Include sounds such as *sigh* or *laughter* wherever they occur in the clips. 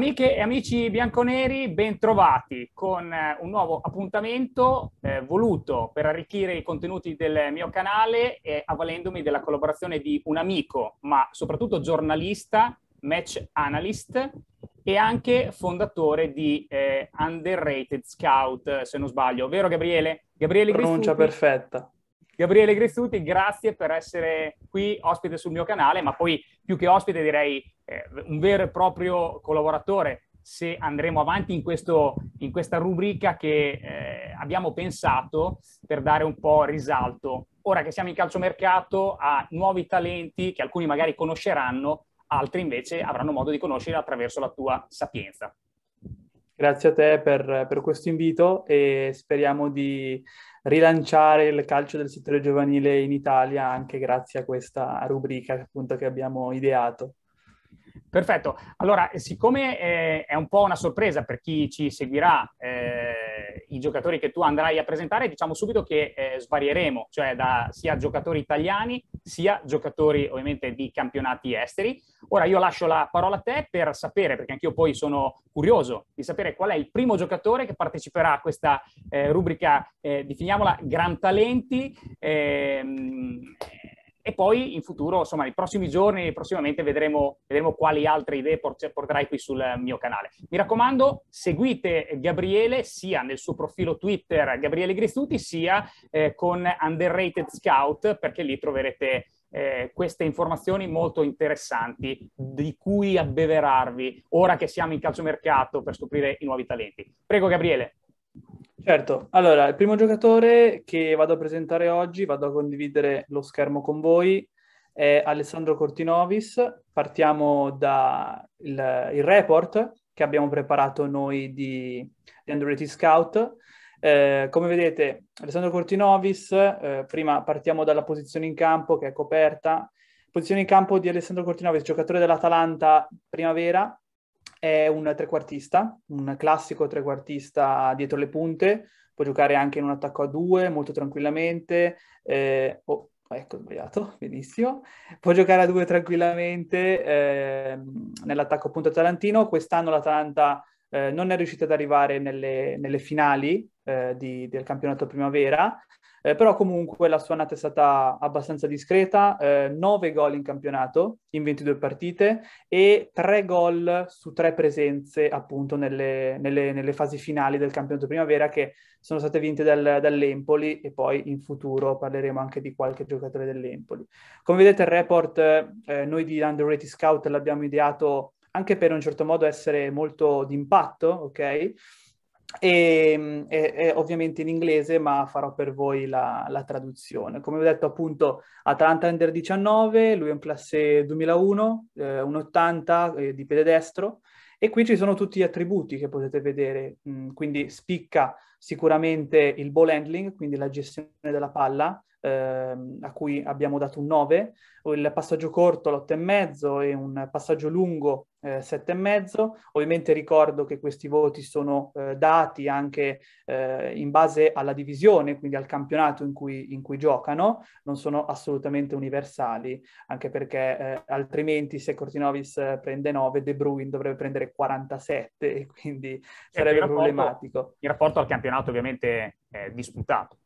Amiche e amici bianconeri, bentrovati con eh, un nuovo appuntamento eh, voluto per arricchire i contenuti del mio canale e eh, avvalendomi della collaborazione di un amico, ma soprattutto giornalista, match analyst e anche fondatore di eh, Underrated Scout, se non sbaglio, vero Gabriele? Gabriele Pronuncia Griffuti. perfetta. Gabriele Gressuti, grazie per essere qui ospite sul mio canale, ma poi più che ospite direi eh, un vero e proprio collaboratore se andremo avanti in, questo, in questa rubrica che eh, abbiamo pensato per dare un po' risalto. Ora che siamo in calciomercato a nuovi talenti che alcuni magari conosceranno, altri invece avranno modo di conoscere attraverso la tua sapienza. Grazie a te per, per questo invito e speriamo di rilanciare il calcio del settore giovanile in Italia anche grazie a questa rubrica appunto che abbiamo ideato. Perfetto, allora siccome eh, è un po' una sorpresa per chi ci seguirà eh, i giocatori che tu andrai a presentare, diciamo subito che eh, svarieremo, cioè da sia giocatori italiani sia giocatori ovviamente di campionati esteri. Ora io lascio la parola a te per sapere, perché anch'io poi sono curioso di sapere qual è il primo giocatore che parteciperà a questa eh, rubrica, eh, definiamola Gran Talenti. Ehm, e poi in futuro, insomma, nei prossimi giorni, prossimamente vedremo, vedremo quali altre idee cioè, porterai qui sul mio canale. Mi raccomando, seguite Gabriele sia nel suo profilo Twitter Gabriele Gristuti, sia eh, con Underrated Scout, perché lì troverete eh, queste informazioni molto interessanti di cui abbeverarvi ora che siamo in calciomercato per scoprire i nuovi talenti. Prego Gabriele. Certo, allora il primo giocatore che vado a presentare oggi, vado a condividere lo schermo con voi, è Alessandro Cortinovis. Partiamo dal report che abbiamo preparato noi di, di Andretti Scout. Eh, come vedete, Alessandro Cortinovis, eh, prima partiamo dalla posizione in campo che è coperta. Posizione in campo di Alessandro Cortinovis, giocatore dell'Atalanta primavera, è un trequartista, un classico trequartista dietro le punte, può giocare anche in un attacco a due molto tranquillamente, eh, oh, ecco sbagliato, *laughs* benissimo, può giocare a due tranquillamente eh, nell'attacco appunto Tarantino. quest'anno l'Atalanta eh, non è riuscita ad arrivare nelle, nelle finali eh, di, del campionato primavera, eh, però comunque la sua suonata è stata abbastanza discreta, eh, 9 gol in campionato in 22 partite e 3 gol su 3 presenze appunto nelle, nelle, nelle fasi finali del campionato primavera che sono state vinte dal, dall'Empoli e poi in futuro parleremo anche di qualche giocatore dell'Empoli. Come vedete il report eh, noi di Underrated Scout l'abbiamo ideato anche per un certo modo essere molto d'impatto, ok? e, e, e, ovviamente in inglese, ma farò per voi la, la traduzione. Come ho detto, appunto, Atalanta Under 19, lui è un classe 2001, eh, un 80 eh, di piede destro, e qui ci sono tutti gli attributi che potete vedere, mm, quindi spicca Sicuramente il ball handling, quindi la gestione della palla, ehm, a cui abbiamo dato un 9, il passaggio corto l'8,5 e un passaggio lungo eh, 7,5. Ovviamente ricordo che questi voti sono eh, dati anche eh, in base alla divisione, quindi al campionato in cui, in cui giocano, non sono assolutamente universali, anche perché eh, altrimenti se Cortinovis eh, prende 9, De Bruyne dovrebbe prendere 47 *laughs* e quindi sarebbe il rapporto, problematico. In rapporto al campionato campionato ovviamente eh, disputato.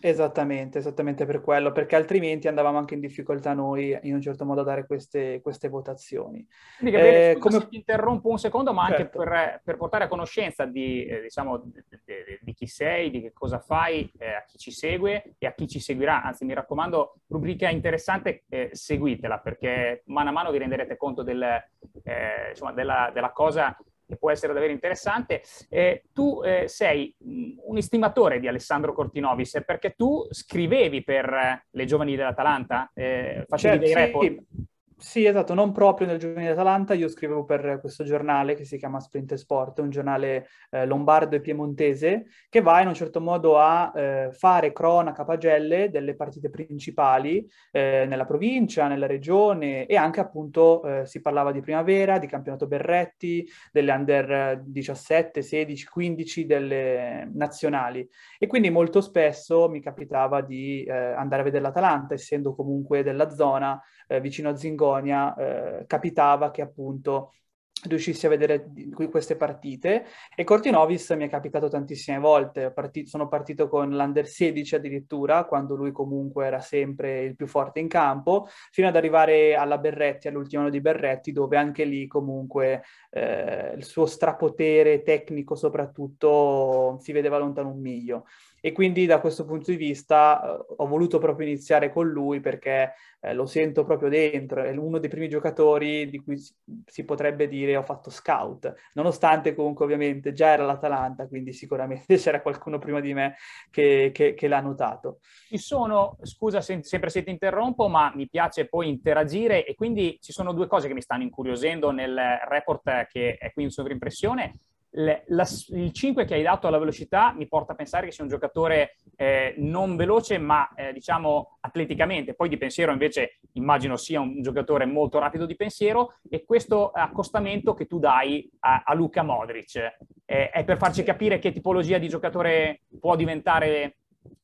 Esattamente, esattamente per quello, perché altrimenti andavamo anche in difficoltà noi in un certo modo a dare queste, queste votazioni. Quindi, Gabriele, eh, come... ti interrompo un secondo, ma certo. anche per, per, portare a conoscenza di, eh, diciamo, di, di, di, chi sei, di che cosa fai, eh, a chi ci segue e a chi ci seguirà. Anzi, mi raccomando, rubrica interessante, eh, seguitela, perché mano a mano vi renderete conto del, eh, insomma, della, della cosa che può essere davvero interessante. Eh, tu eh, sei mm, un estimatore di Alessandro Cortinovis perché tu scrivevi per eh, le giovani dell'Atalanta, eh, facevi certo, dei report. Sì. Sì, esatto, non proprio nel di Atalanta, io scrivevo per questo giornale che si chiama Sprint Sport, un giornale eh, lombardo e piemontese che va in un certo modo a eh, fare cronaca pagelle delle partite principali eh, nella provincia, nella regione e anche appunto eh, si parlava di primavera, di campionato Berretti, delle under 17, 16, 15 delle nazionali e quindi molto spesso mi capitava di eh, andare a vedere l'Atalanta essendo comunque della zona eh, vicino a Zingonia eh, capitava che appunto riuscissi a vedere queste partite e Cortinovis mi è capitato tantissime volte, Parti- sono partito con l'Under 16 addirittura quando lui comunque era sempre il più forte in campo fino ad arrivare alla Berretti, all'ultimo anno di Berretti dove anche lì comunque eh, il suo strapotere tecnico soprattutto si vedeva lontano un miglio e quindi da questo punto di vista eh, ho voluto proprio iniziare con lui perché eh, lo sento proprio dentro, è uno dei primi giocatori di cui si potrebbe dire ho fatto scout, nonostante comunque ovviamente già era l'Atalanta, quindi sicuramente *laughs* c'era qualcuno prima di me che, che, che l'ha notato. Ci sono, scusa se, sempre se ti interrompo, ma mi piace poi interagire e quindi ci sono due cose che mi stanno incuriosendo nel report che è qui in sovrimpressione le, la, il 5 che hai dato alla velocità mi porta a pensare che sia un giocatore eh, non veloce, ma eh, diciamo atleticamente. Poi di pensiero invece immagino sia un giocatore molto rapido di pensiero e questo accostamento che tu dai a, a Luca Modric eh, è per farci capire che tipologia di giocatore può diventare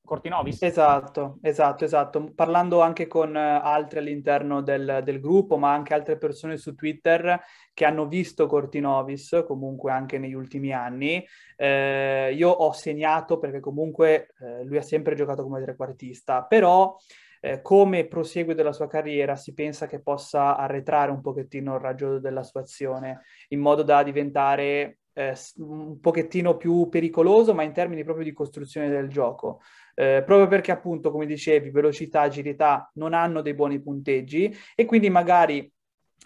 Cortinovis. Esatto, esatto, esatto. Parlando anche con eh, altri all'interno del, del, gruppo, ma anche altre persone su Twitter che hanno visto Cortinovis comunque anche negli ultimi anni, eh, io ho segnato perché comunque eh, lui ha sempre giocato come trequartista, però eh, come prosegue della sua carriera si pensa che possa arretrare un pochettino il raggio della sua azione in modo da diventare eh, un pochettino più pericoloso, ma in termini proprio di costruzione del gioco. Eh, proprio perché appunto, come dicevi, velocità, agilità non hanno dei buoni punteggi e quindi magari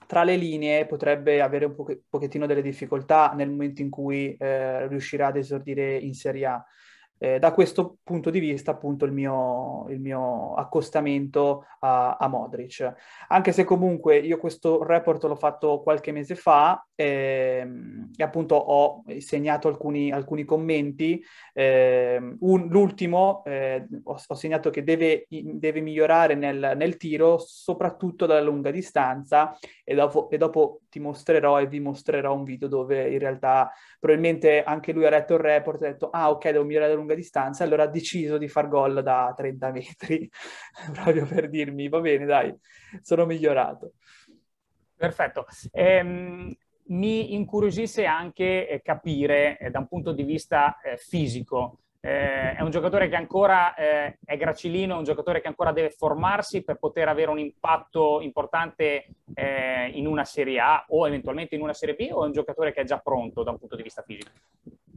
tra le linee potrebbe avere un pochettino delle difficoltà nel momento in cui eh, riuscirà ad esordire in Serie A. Eh, da questo punto di vista, appunto, il mio, il mio accostamento a, a, Modric. Anche se comunque io questo report l'ho fatto qualche mese fa ehm, e appunto ho segnato alcuni, alcuni commenti. Ehm, un, l'ultimo eh, ho, ho, segnato che deve, deve migliorare nel, nel, tiro, soprattutto dalla lunga distanza e dopo, e dopo ti mostrerò e vi mostrerò un video dove in realtà probabilmente anche lui ha letto il report e ha detto ah ok devo migliorare da lunga distanza allora ha deciso di far gol da 30 metri *laughs* proprio per dirmi va bene dai sono migliorato perfetto ehm, mi incuriosisse anche eh, capire eh, da un punto di vista eh, fisico eh, è un giocatore che ancora eh, è gracilino, è un giocatore che ancora deve formarsi per poter avere un impatto importante eh, in una Serie A o eventualmente in una Serie B o è un giocatore che è già pronto da un punto di vista fisico?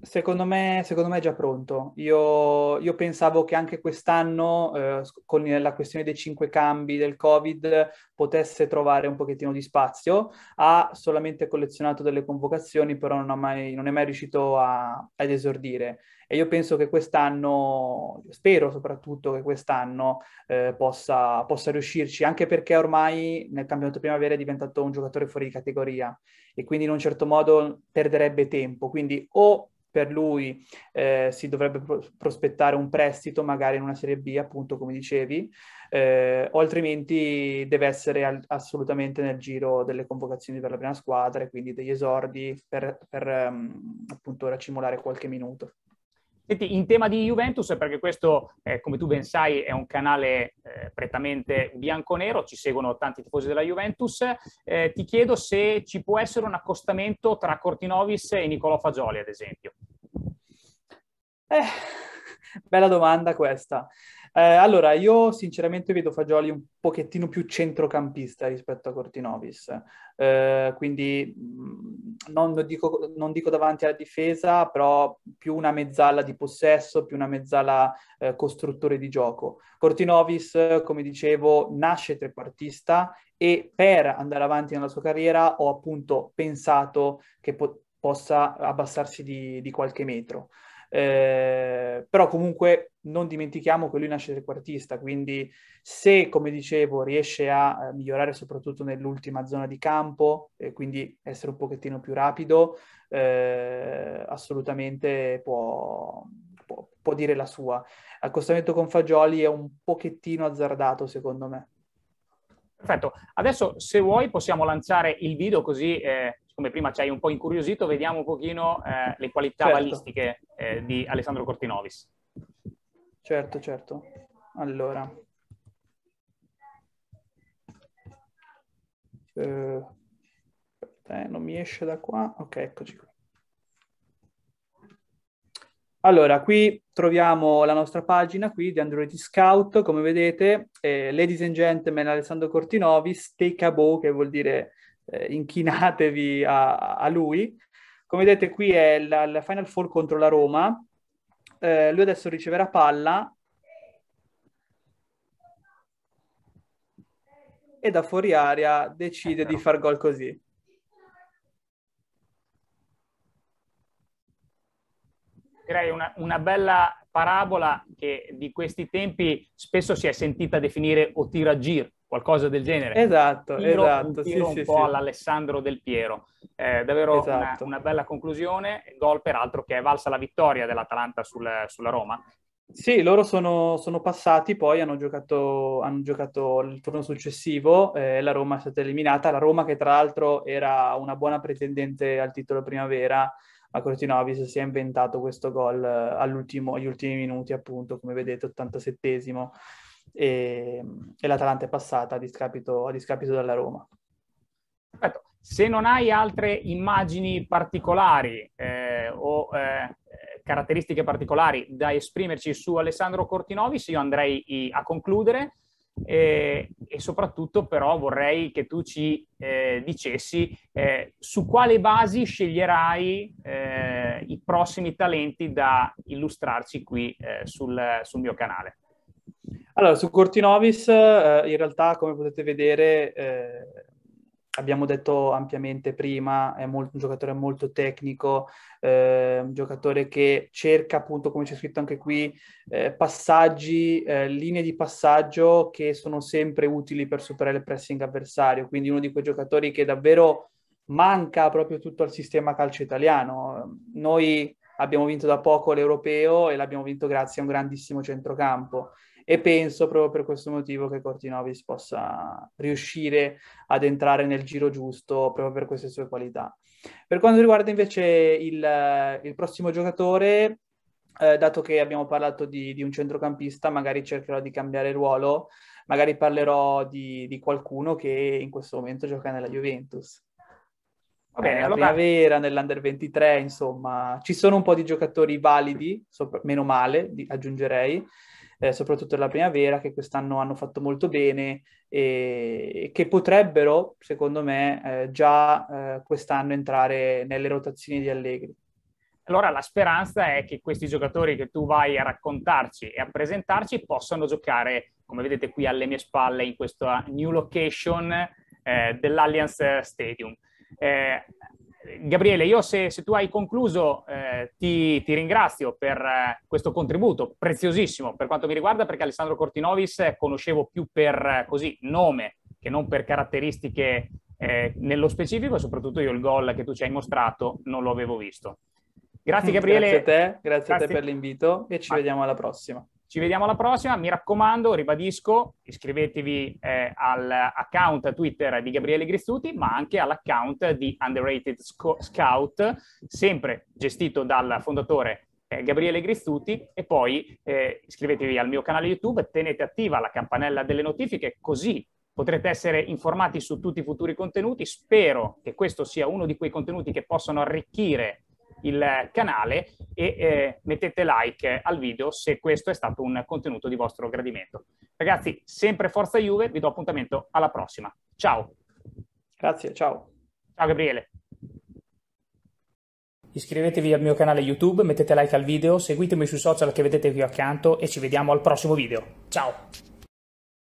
Secondo me, secondo me è già pronto. Io, io pensavo che anche quest'anno, eh, con la questione dei cinque cambi del Covid, potesse trovare un pochettino di spazio. Ha solamente collezionato delle convocazioni, però non, mai, non è mai riuscito a, ad esordire e io penso che quest'anno, spero soprattutto che quest'anno eh, possa, possa riuscirci, anche perché ormai nel campionato primavera è diventato un giocatore fuori di categoria e quindi in un certo modo perderebbe tempo, quindi o per lui eh, si dovrebbe prospettare un prestito, magari in una Serie B, appunto, come dicevi, eh, o altrimenti deve essere al- assolutamente nel giro delle convocazioni per la prima squadra e quindi degli esordi per, per um, appunto racimolare qualche minuto. Senti, in tema di Juventus, perché questo, eh, come tu ben sai, è un canale eh, prettamente bianco-nero, ci seguono tanti tifosi della Juventus, eh, ti chiedo se ci può essere un accostamento tra Cortinovis e Nicolò Fagioli, ad esempio. Eh, bella domanda questa. Eh, allora, io sinceramente vedo Fagioli un pochettino più centrocampista rispetto a Cortinovis, eh, quindi mm, non dico, non dico, davanti alla difesa, però più una mezzala di possesso, più una mezzala eh, costruttore di gioco. Cortinovis, come dicevo, nasce trequartista e per andare avanti nella sua carriera ho appunto pensato che po- possa abbassarsi di, di qualche metro. Eh, però comunque non dimentichiamo che lui nasce trequartista, quindi se, come dicevo, riesce a eh, migliorare soprattutto nell'ultima zona di campo, e quindi essere un pochettino più rapido, eh, assolutamente può, può, può dire la sua. Accostamento con Fagioli è un pochettino azzardato, secondo me. Perfetto, adesso se vuoi possiamo lanciare il video così eh, come prima ci hai un po' incuriosito, vediamo un pochino eh, le qualità certo. balistiche eh, di Alessandro Cortinovis. Certo, certo. Allora. Eh, eh non mi esce da qua. Ok, eccoci qui. Allora, qui troviamo la nostra pagina qui di Android Scout, come vedete, eh, Ladies and Gentlemen Alessandro Cortinovis, Take a Bow, che vuol dire eh, inchinatevi a, a, lui. Come vedete qui è la, la Final Four contro la Roma, eh, lui adesso riceverà palla e da fuori aria decide di far gol così. direi una, una, bella parabola che di questi tempi spesso si è sentita definire o tira tiragir, qualcosa del genere. Esatto, tiro, esatto. Tiro sì, un sì, po' sì. all'Alessandro Del Piero. Eh, davvero esatto. una, una, bella conclusione, gol peraltro che è valsa la vittoria dell'Atalanta sul, sulla Roma. Sì, loro sono, sono passati, poi hanno giocato, hanno giocato il turno successivo, eh, la Roma è stata eliminata, la Roma che tra l'altro era una buona pretendente al titolo primavera, ma Cortinovis si è inventato questo gol eh, agli ultimi minuti appunto, come vedete, 87esimo e, e l'Atalanta è passata a discapito, a discapito dalla Roma. Perfetto. Se non hai altre immagini particolari eh, o eh, caratteristiche particolari da esprimerci su Alessandro Cortinovis, io andrei a concludere eh, e soprattutto però vorrei che tu ci eh, dicessi eh, su quale basi sceglierai eh, i prossimi talenti da illustrarci qui sul, sul mio canale. Allora, su Cortinovis, eh, in realtà, come potete vedere, eh, abbiamo detto ampiamente prima, è molto, un giocatore molto tecnico, eh, un giocatore che cerca appunto, come c'è scritto anche qui, eh, passaggi, eh, linee di passaggio che sono sempre utili per superare il pressing avversario, quindi uno di quei giocatori che davvero manca proprio tutto al sistema calcio italiano. Noi abbiamo vinto da poco l'europeo e l'abbiamo vinto grazie a un grandissimo centrocampo. E penso proprio per questo motivo che Cortinovis possa riuscire ad entrare nel giro giusto proprio per queste sue qualità. Per quanto riguarda invece il, il prossimo giocatore, eh, dato che abbiamo parlato di, di, un centrocampista, magari cercherò di cambiare ruolo, magari parlerò di, di qualcuno che in questo momento gioca nella Juventus. Va bene, allora... primavera, nell'Under 23, insomma, ci sono un po' di giocatori validi, sopra, meno male, di, aggiungerei, eh, soprattutto la primavera, che quest'anno hanno fatto molto bene e, che potrebbero, secondo me, eh, già eh, quest'anno entrare nelle rotazioni di Allegri. Allora la speranza è che questi giocatori che tu vai a raccontarci e a presentarci possano giocare, come vedete qui alle mie spalle, in questa new location eh, dell'Alliance Stadium. Eh, Gabriele, io se, se, tu hai concluso eh, ti, ti, ringrazio per eh, questo contributo preziosissimo per quanto mi riguarda perché Alessandro Cortinovis conoscevo più per eh, così nome che non per caratteristiche eh, nello specifico e soprattutto io il gol che tu ci hai mostrato non lo avevo visto. Grazie mm, Gabriele. Grazie a te, grazie, grazie. a te per l'invito e ci ah. vediamo alla prossima. Ci vediamo alla prossima, mi raccomando, ribadisco, iscrivetevi eh, all'account Twitter di Gabriele Gristuti, ma anche all'account di Underrated Scout, sempre gestito dal fondatore eh, Gabriele Gristuti e poi eh, iscrivetevi al mio canale YouTube, tenete attiva la campanella delle notifiche così potrete essere informati su tutti i futuri contenuti. Spero che questo sia uno di quei contenuti che possano arricchire il canale e eh, mettete like al video se questo è stato un contenuto di vostro gradimento. Ragazzi, sempre Forza Juve, vi do appuntamento alla prossima. Ciao! Grazie, ciao! Ciao Gabriele! Iscrivetevi al mio canale YouTube, mettete like al video, seguitemi sui social che vedete qui accanto e ci vediamo al prossimo video. Ciao!